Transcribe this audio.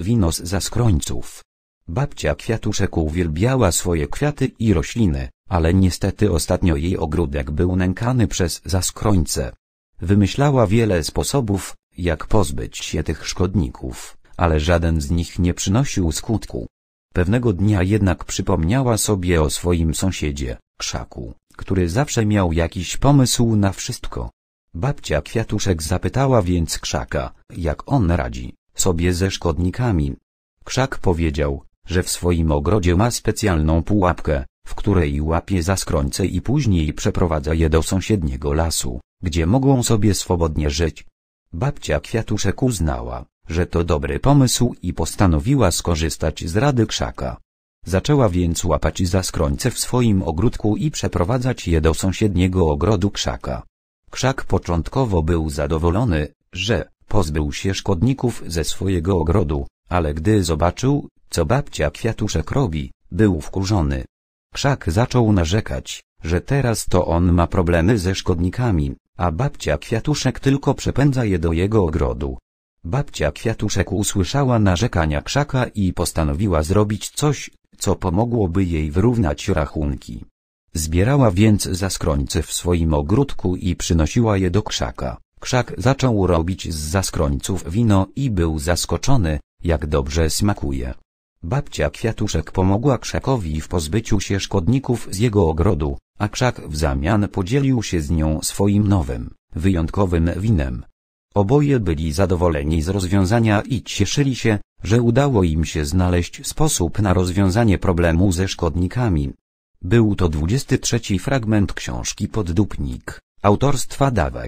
Wino z zaskrońców. Babcia kwiatuszek uwielbiała swoje kwiaty i rośliny, ale niestety ostatnio jej ogródek był nękany przez zaskrońce. Wymyślała wiele sposobów, jak pozbyć się tych szkodników, ale żaden z nich nie przynosił skutku. Pewnego dnia jednak przypomniała sobie o swoim sąsiedzie, krzaku, który zawsze miał jakiś pomysł na wszystko. Babcia kwiatuszek zapytała więc krzaka, jak on radzi sobie ze szkodnikami. Krzak powiedział, że w swoim ogrodzie ma specjalną pułapkę, w której łapie za skrońce i później przeprowadza je do sąsiedniego lasu, gdzie mogą sobie swobodnie żyć. Babcia Kwiatuszek uznała, że to dobry pomysł i postanowiła skorzystać z rady krzaka. Zaczęła więc łapać za skrońce w swoim ogródku i przeprowadzać je do sąsiedniego ogrodu krzaka. Krzak początkowo był zadowolony, że Pozbył się szkodników ze swojego ogrodu, ale gdy zobaczył, co babcia kwiatuszek robi, był wkurzony. Krzak zaczął narzekać, że teraz to on ma problemy ze szkodnikami, a babcia kwiatuszek tylko przepędza je do jego ogrodu. Babcia kwiatuszek usłyszała narzekania krzaka i postanowiła zrobić coś, co pomogłoby jej wyrównać rachunki. Zbierała więc zaskrońce w swoim ogródku i przynosiła je do krzaka. Krzak zaczął robić z zaskrońców wino i był zaskoczony, jak dobrze smakuje. Babcia Kwiatuszek pomogła krzakowi w pozbyciu się szkodników z jego ogrodu, a krzak w zamian podzielił się z nią swoim nowym, wyjątkowym winem. Oboje byli zadowoleni z rozwiązania i cieszyli się, że udało im się znaleźć sposób na rozwiązanie problemu ze szkodnikami. Był to 23 fragment książki Poddupnik, autorstwa Dawek.